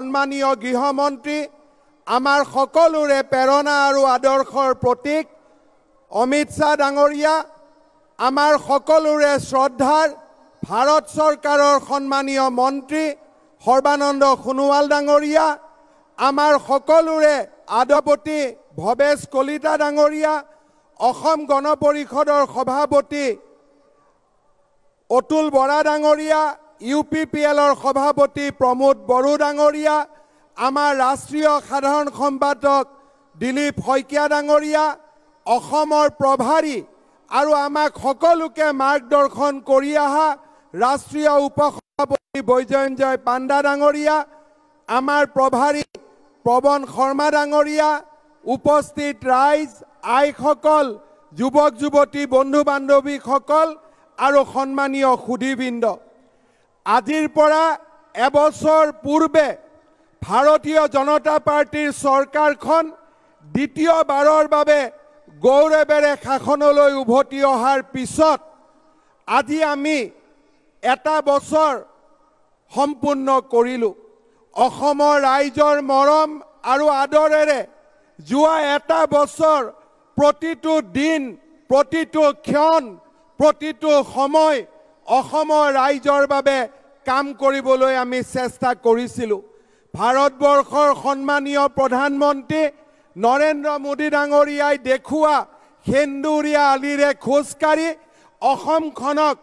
সন্মানীয় গৃহমন্ত্ৰী আমাৰ সকলোৰে প্ৰেৰণা আৰু আদৰ্শৰ প্ৰতীক অমিত শ্বাহ ডাঙৰীয়া আমাৰ সকলোৰে শ্ৰদ্ধাৰ ভাৰত চৰকাৰৰ সন্মানীয় মন্ত্ৰী সৰ্বানন্দ সোণোৱাল ডাঙৰীয়া আমাৰ সকলোৰে আদপতি ভৱেশ কলিতা ডাঙৰীয়া অসম গণ পৰিষদৰ সভাপতি অতুল বৰা ডাঙৰীয়া ইউ পি পি এলৰ সভাপতি প্ৰমোদ বড়ো ডাঙৰীয়া আমাৰ ৰাষ্ট্ৰীয় সাধাৰণ সম্পাদক দিলীপ শইকীয়া ডাঙৰীয়া অসমৰ প্ৰভাৰী আৰু আমাক সকলোকে মাৰ্গদৰ্শন কৰি অহা ৰাষ্ট্ৰীয় উপ সভাপতি বৈজয়ঞ্জয় পাণ্ডা ডাঙৰীয়া আমাৰ প্ৰভাৰী প্ৰৱণ শৰ্মা ডাঙৰীয়া উপস্থিত ৰাইজ আইসকল যুৱক যুৱতী বন্ধু বান্ধৱীসকল আৰু সন্মানীয় সুধিবৃন্দ আজিৰ পৰা এবছৰ পূৰ্বে ভাৰতীয় জনতা পাৰ্টীৰ চৰকাৰখন দ্বিতীয়বাৰৰ বাবে গৌৰৱেৰে শাসনলৈ উভতি অহাৰ পিছত আজি আমি এটা বছৰ সম্পূৰ্ণ কৰিলোঁ অসমৰ ৰাইজৰ মৰম আৰু আদৰেৰে যোৱা এটা বছৰ প্ৰতিটো দিন প্ৰতিটো ক্ষণ প্ৰতিটো সময় অসমৰ ৰাইজৰ বাবে কাম কৰিবলৈ আমি চেষ্টা কৰিছিলোঁ ভাৰতবৰ্ষৰ সন্মানীয় প্ৰধানমন্ত্ৰী নৰেন্দ্ৰ মোদী ডাঙৰীয়াই দেখুওৱা সেন্দুৰীয়া আলিৰে খোজকাঢ়ি অসমখনক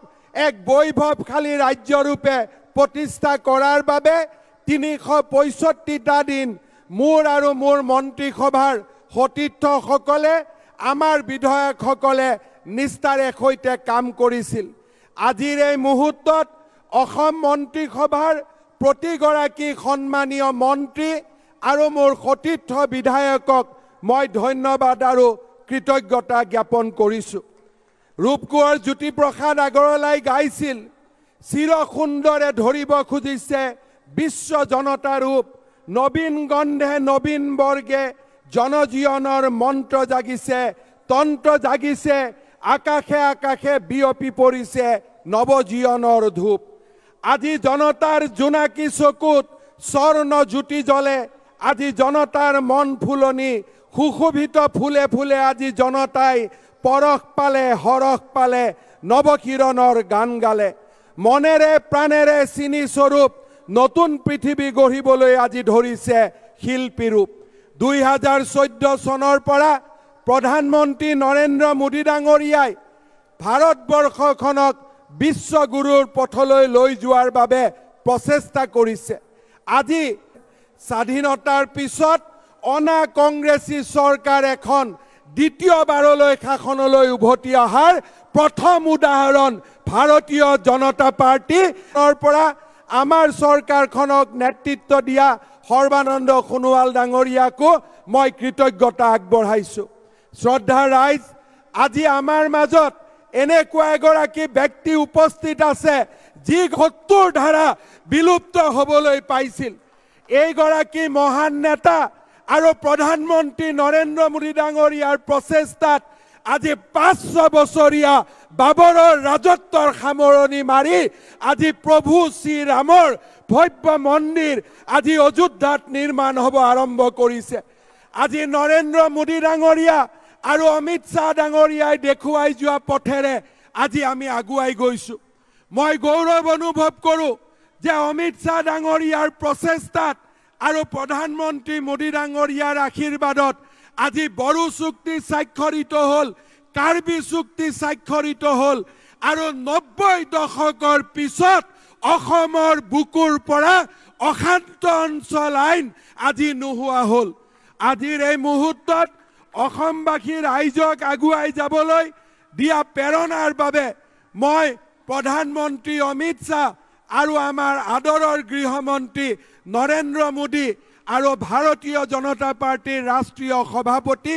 এক বৈভৱশালী ৰাজ্যৰূপে প্ৰতিষ্ঠা কৰাৰ বাবে তিনিশ পঁয়ষষ্ঠিটা দিন মোৰ আৰু মোৰ মন্ত্ৰীসভাৰ সতীৰ্থসকলে আমাৰ বিধায়কসকলে নিষ্ঠাৰে সৈতে কাম কৰিছিল আজিৰ এই মুহূৰ্তত অসম মন্ত্ৰীসভাৰ প্ৰতিগৰাকী সন্মানীয় মন্ত্ৰী আৰু মোৰ সতীৰ্থ বিধায়কক মই ধন্যবাদ আৰু কৃতজ্ঞতা জ্ঞাপন কৰিছোঁ ৰূপকোঁৱৰ জ্যোতিপ্ৰসাদ আগৰৱালাই গাইছিল চিৰসুন্দৰে ধৰিব খুজিছে বিশ্ব জনতা ৰূপ নবীন গন্ধে নবীন বৰ্গে জনজীৱনৰ মন্ত্ৰ জাগিছে তন্ত্ৰ জাগিছে আকাশে আকাশে বিয়পি পৰিছে নবজীৱনৰ ধূপ আজি জনতাৰ জোনাকী চকুত স্বৰ্ণ জুতি জ্বলে আজি জনতাৰ মন ফুলনি সুশোভিত ফুলে ফুলে আজি জনতাই পৰশ পালে সৰহ পালে নৱকিৰণৰ গান গালে মনেৰে প্ৰাণেৰে চিনিস্বৰূপ নতুন পৃথিৱী গঢ়িবলৈ আজি ধৰিছে শিল্পী ৰূপ দুই হাজাৰ চৈধ্য চনৰ পৰা প্ৰধানমন্ত্ৰী নৰেন্দ্ৰ মোদী ডাঙৰীয়াই ভাৰতবৰ্ষখনক বিশ্বগুৰুৰ পথলৈ লৈ যোৱাৰ বাবে প্ৰচেষ্টা কৰিছে আজি স্বাধীনতাৰ পিছত অনা কংগ্ৰেছী চৰকাৰ এখন দ্বিতীয়বাৰলৈ শাসনলৈ উভতি অহাৰ প্ৰথম উদাহৰণ ভাৰতীয় জনতা পাৰ্টীৰ পৰা আমাৰ চৰকাৰখনক নেতৃত্ব দিয়া সৰ্বানন্দ সোণোৱাল ডাঙৰীয়াকো মই কৃতজ্ঞতা আগবঢ়াইছোঁ শ্ৰদ্ধা ৰাইজ আজি আমাৰ মাজত এনেকুৱা এগৰাকী ব্যক্তি উপস্থিত আছে যি সত্তৰ ধাৰা বিলুপ্ত হ'বলৈ পাইছিল এইগৰাকী মহান নেতা আৰু প্ৰধানমন্ত্ৰী নৰেন্দ্ৰ মোদী ডাঙৰীয়াৰ প্ৰচেষ্টাত আজি পাঁচশ বছৰীয়া বাবৰৰ ৰাজত্বৰ সামৰণি মাৰি আজি প্ৰভু শ্ৰীৰামৰ ভব্য মন্দিৰ আজি অযোধ্যাত নিৰ্মাণ হ'ব আৰম্ভ কৰিছে আজি নৰেন্দ্ৰ মোদী ডাঙৰীয়া আৰু অমিত শ্বাহ ডাঙৰীয়াই দেখুৱাই যোৱা পথেৰে আজি আমি আগুৱাই গৈছোঁ মই গৌৰৱ অনুভৱ কৰোঁ যে অমিত শ্বাহ ডাঙৰীয়াৰ প্ৰচেষ্টাত আৰু প্ৰধানমন্ত্ৰী মোদী ডাঙৰীয়াৰ আশীৰ্বাদত আজি বড়ো চুক্তি স্বাক্ষৰিত হ'ল কাৰ্বি চুক্তি স্বাক্ষৰিত হ'ল আৰু নব্বৈ দশকৰ পিছত অসমৰ বুকুৰ পৰা অশান্ত অঞ্চল আইন আজি নোহোৱা হ'ল আজিৰ এই মুহূৰ্তত অসমবাসীৰ ৰাইজক আগুৱাই যাবলৈ দিয়া প্ৰেৰণাৰ বাবে মই প্ৰধানমন্ত্ৰী অমিত শ্বাহ আৰু আমাৰ আদৰৰ গৃহমন্ত্ৰী নৰেন্দ্ৰ মোদী আৰু ভাৰতীয় জনতা পাৰ্টীৰ ৰাষ্ট্ৰীয় সভাপতি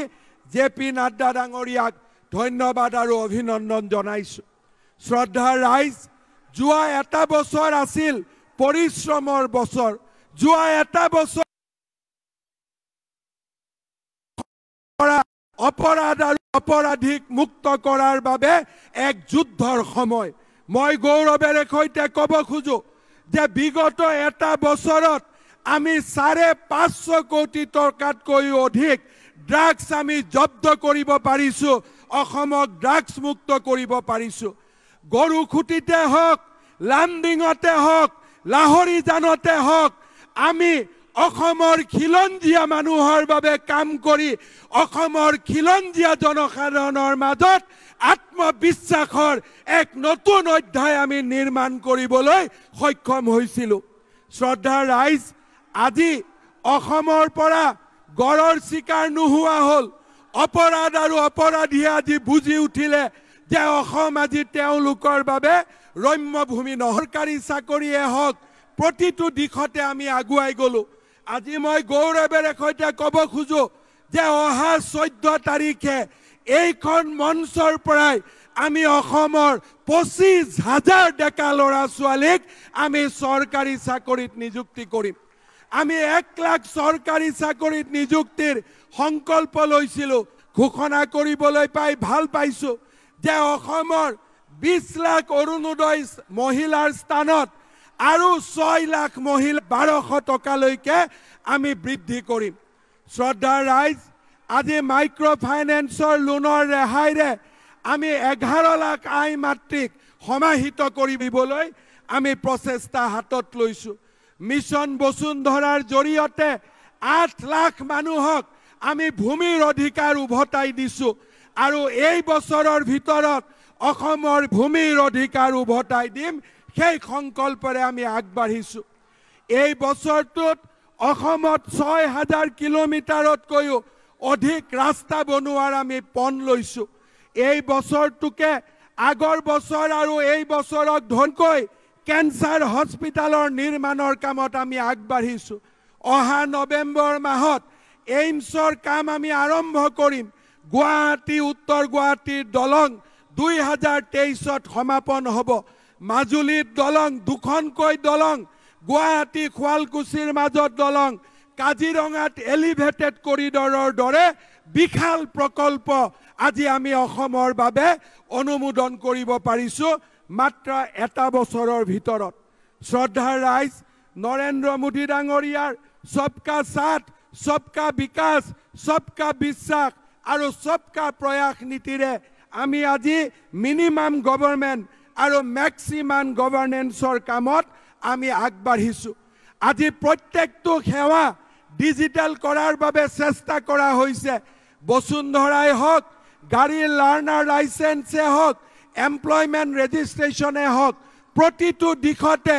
জে পি নাড্ডা ডাঙৰীয়াক ধন্যবাদ আৰু অভিনন্দন জনাইছোঁ শ্ৰদ্ধা ৰাইজ যোৱা এটা বছৰ আছিল পৰিশ্ৰমৰ বছৰ যোৱা এটা বছৰ অপৰাধ আৰু অপৰাধীক মুক্ত কৰাৰ বাবে এক যুদ্ধৰ সময় মই গৌৰৱেৰে সৈতে কব খোজো যে বিগত এটা বছৰত আমি চাৰে পাঁচশ কোটি টকাতকৈ অধিক ড্ৰাগছ আমি জব্দ কৰিব পাৰিছোঁ অসমক ড্ৰাগছ মুক্ত কৰিব পাৰিছোঁ গৰু খুটিতে হওক লান্ডিংতে হওক লাহৰি জানতে হওক আমি অসমৰ খিলঞ্জীয়া মানুহৰ বাবে কাম কৰি অসমৰ খিলঞ্জীয়া জনসাধাৰণৰ মাজত আত্মবিশ্বাসৰ এক নতুন অধ্যায় আমি নিৰ্মাণ কৰিবলৈ সক্ষম হৈছিলোঁ শ্ৰদ্ধাৰ ৰাইজ আজি অসমৰ পৰা গড়ৰ চিকাৰ নোহোৱা হ'ল অপৰাধ আৰু অপৰাধীয়ে আজি বুজি উঠিলে যে অসম আজি তেওঁলোকৰ বাবে ৰম্যভূমি নহৰকাৰী চাকৰিয়ে হওক প্ৰতিটো দিশতে আমি আগুৱাই গ'লোঁ আজি মই গৌৰৱেৰে সৈতে ক'ব খোজো যে অহা চৈধ্য তাৰিখে এইখন মঞ্চৰ পৰাই আমি অসমৰ পঁচিছ হাজাৰ ডেকা ল'ৰা ছোৱালীক আমি চৰকাৰী চাকৰিত নিযুক্তি কৰিম আমি এক লাখ চৰকাৰী চাকৰিত নিযুক্তিৰ সংকল্প লৈছিলোঁ ঘোষণা কৰিবলৈ পাই ভাল পাইছোঁ যে অসমৰ বিছ লাখ অৰুণোদয় মহিলাৰ স্থানত আৰু ছয় লাখ মহিলা বাৰশ টকালৈকে আমি বৃদ্ধি কৰিম শ্ৰদ্ধা ৰাইজ আজি মাইক্ৰ' ফাইনেন্সৰ লোনৰ ৰেহাইৰে আমি এঘাৰ লাখ আই মাতৃক সমাহিত কৰিবলৈ আমি প্ৰচেষ্টা হাতত লৈছোঁ মিছন বসুন্ধৰাৰ জৰিয়তে আঠ লাখ মানুহক আমি ভূমিৰ অধিকাৰ উভতাই দিছোঁ আৰু এই বছৰৰ ভিতৰত অসমৰ ভূমিৰ অধিকাৰ উভতাই দিম সেই সংকল্পৰে আমি আগবাঢ়িছোঁ এই বছৰটোত অসমত ছয় হাজাৰ কিলোমিটাৰতকৈও অধিক ৰাস্তা বনোৱাৰ আমি পণ লৈছোঁ এই বছৰটোকে আগৰ বছৰ আৰু এই বছৰক ধনকৈ কেঞ্চাৰ হস্পিটেলৰ নিৰ্মাণৰ কামত আমি আগবাঢ়িছোঁ অহা নৱেম্বৰ মাহত এইমছৰ কাম আমি আৰম্ভ কৰিম গুৱাহাটী উত্তৰ গুৱাহাটীৰ দলং দুই হাজাৰ তেইছত সমাপন হ'ব মাজুলীত দলং দুখনকৈ দলং গুৱাহাটী শুৱালকুছিৰ মাজত দলং কাজিৰঙাত এলিভেটেড কৰিডৰৰ দৰে বিশাল প্ৰকল্প আজি আমি অসমৰ বাবে অনুমোদন কৰিব পাৰিছোঁ মাত্ৰ এটা বছৰৰ ভিতৰত শ্ৰদ্ধাৰ ৰাইজ নৰেন্দ্ৰ মোদী ডাঙৰীয়াৰ চবকা চাট চবকা বিকাশ চবকা বিশ্বাস আৰু চবকা প্ৰয়াস নীতিৰে আমি আজি মিনিমাম গভৰ্ণমেণ্ট আৰু মেক্সিমাম গভাৰ্ণেঞ্চৰ কামত আমি আগবাঢ়িছোঁ আজি প্ৰত্যেকটো সেৱা ডিজিটেল কৰাৰ বাবে চেষ্টা কৰা হৈছে বসুন্ধৰাই হওক গাড়ী লাৰ্ণাৰ লাইচেঞ্চে হওক এমপ্লয়মেণ্ট ৰেজিষ্ট্ৰেশ্যনে হওক প্ৰতিটো দিশতে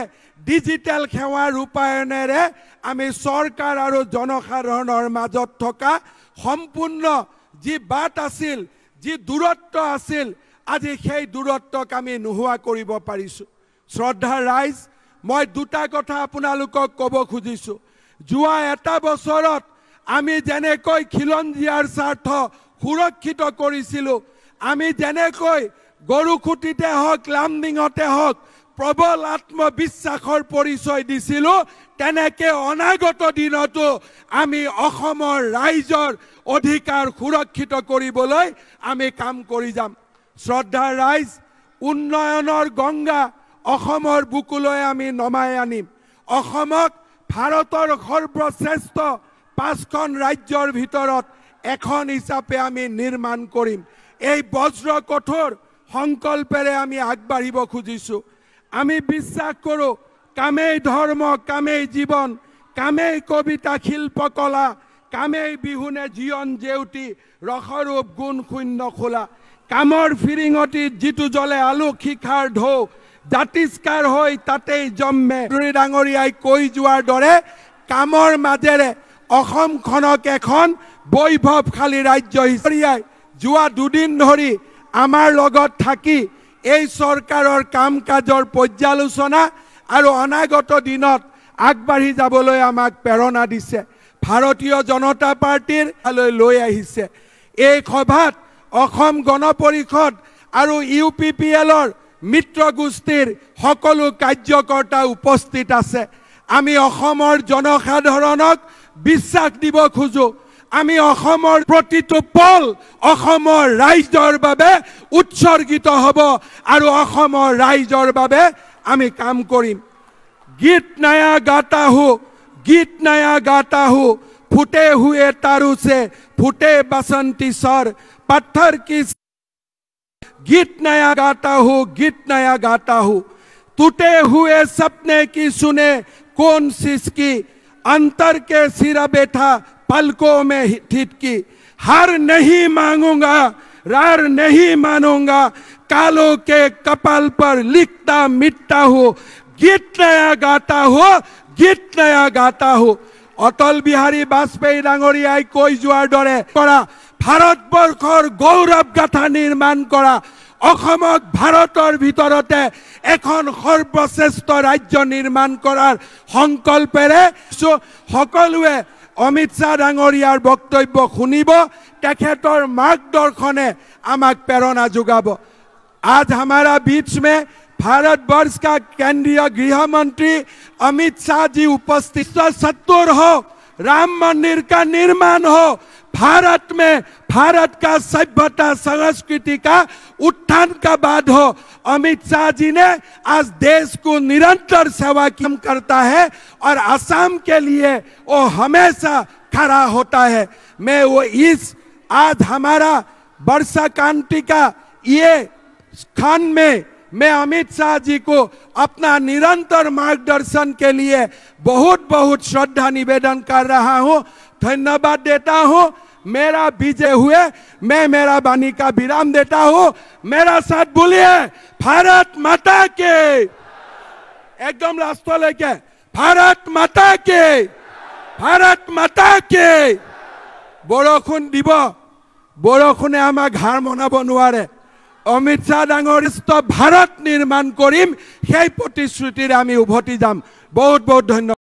ডিজিটেল সেৱা ৰূপায়ণেৰে আমি চৰকাৰ আৰু জনসাধাৰণৰ মাজত থকা সম্পূৰ্ণ যি বাট আছিল যি দূৰত্ব আছিল আজি সেই দূৰত্বক আমি নোহোৱা কৰিব পাৰিছোঁ শ্ৰদ্ধা ৰাইজ মই দুটা কথা আপোনালোকক ক'ব খুজিছোঁ যোৱা এটা বছৰত আমি যেনেকৈ খিলঞ্জীয়াৰ স্বাৰ্থ সুৰক্ষিত কৰিছিলোঁ আমি যেনেকৈ গৰু গৰুখুটিতে হওক লামডিঙতে হওক প্ৰবল আত্মবিশ্বাসৰ পৰিচয় দিছিলোঁ তেনেকৈ অনাগত দিনতো আমি অসমৰ ৰাইজৰ অধিকাৰ সুৰক্ষিত কৰিবলৈ আমি কাম কৰি যাম শ্ৰদ্ধা ৰাইজ উন্নয়নৰ গংগা অসমৰ বুকুলৈ আমি নমাই আনিম অসমক ভাৰতৰ সৰ্বশ্ৰেষ্ঠ পাঁচখন ৰাজ্যৰ ভিতৰত এখন হিচাপে আমি নিৰ্মাণ কৰিম এই বজ্ৰ কঠোৰ সংকল্পেৰে আমি আগবাঢ়িব খুজিছোঁ আমি বিশ্বাস কৰোঁ কামেই ধৰ্ম কামেই জীৱন কামেই কবিতা শিল্পকলা কামেই বিহুনে জীৱন জেউতি ৰসৰূপ গুণ শূন্য খোলা কামৰ ফিৰিঙতিত যিটো জ্বলে আলোক শিখাৰ ঢৌ জাতিষ্কাৰ হৈ তাতেই জম্মে ডাঙৰীয়াই কৈ যোৱাৰ দৰে কামৰ মাজেৰে অসমখনক এখন বৈভৱশালী ৰাজ্য হিচৰিয়াই যোৱা দুদিন ধৰি আমাৰ লগত থাকি এই চৰকাৰৰ কাম কাজৰ পৰ্যালোচনা আৰু অনাগত দিনত আগবাঢ়ি যাবলৈ আমাক প্ৰেৰণা দিছে ভাৰতীয় জনতা পাৰ্টীৰ লৈ আহিছে এই সভাত অসম গণ পৰিষদ আৰু ইউ পি পি এলৰ মিত্ৰ গোষ্ঠীৰ সকলো কাৰ্যকৰ্তা উপস্থিত আছে আমি অসমৰ জনসাধাৰণক বিশ্বাস দিব খোজো আমি অসমৰ প্ৰতিটো পল অসমৰ ৰাইজৰ বাবে উৎসৰ্গিত হ'ব আৰু অসমৰ ৰাইজৰ বাবে আমি কাম কৰিম গীত নায়া গাতা হো গীত নায়া গাতা হো ফুটে হুয়ে তাৰোছে ফুটে বাসন্তী চৰ पत्थर की गीत नया गाता हूँ गीत नया गाता हूँ टूटे हुए सपने की सुने कौन सिसकी अंतर के सिरा बैठा पलकों में ठिटकी हार नहीं मांगूंगा रार नहीं मानूंगा कालों के कपाल पर लिखता मिटता हो गीत नया गाता हो गीत नया गाता हो अटल बिहारी वाजपेयी डांगरिया কৈ যোৱাৰ डरे पड़ा ভাৰতবৰ্ষৰ গৌৰৱ গাথা নিৰ্মাণ কৰা অসমত ভাৰতৰ ভিতৰতে এখন সৰ্বশ্ৰেষ্ঠ ৰাজ্য নিৰ্মাণ কৰাৰ সংকল্পেৰে সকলোৱে অমিত শ্বাহ ডাঙৰীয়াৰ বক্তব্য শুনিব তেখেতৰ মাৰ্গদৰ্শনে আমাক প্ৰেৰণা যোগাব আজ আমাৰা বীচ মে ভাৰতবৰ্ষ কেন্দ্ৰীয় গৃহমন্ত্ৰী অমিত শ্বাহ যি উপস্থিত সত্তৰ হওক राम मंदिर का निर्माण हो भारत में भारत का सभ्यता संस्कृति का उत्थान का बाद हो अमित शाह जी ने आज देश को निरंतर सेवा क्यों करता है और असम के लिए वो हमेशा खड़ा होता है मैं वो इस आज हमारा वर्षा कांति का ये स्थान में मैं अमित शाह जी को अपना निरंतर मार्गदर्शन के लिए बहुत बहुत श्रद्धा निवेदन कर रहा हूँ धन्यवाद देता हूँ मेरा विजय हुए मैं मेरा वाणी का विराम देता हूँ मेरा साथ बोलिए भारत माता के एकदम रास्ता लेके भारत माता के भारत माता के বৰষুণ দিব বৰষুণে आम घर मना बनवा অমিত শাহ ডাঙৰ ভারত ভাৰত নিৰ্মাণ কৰিম সেই প্ৰতিশ্ৰুতিৰে আমি উভতি যাম বহুত বহুত ধন্যবাদ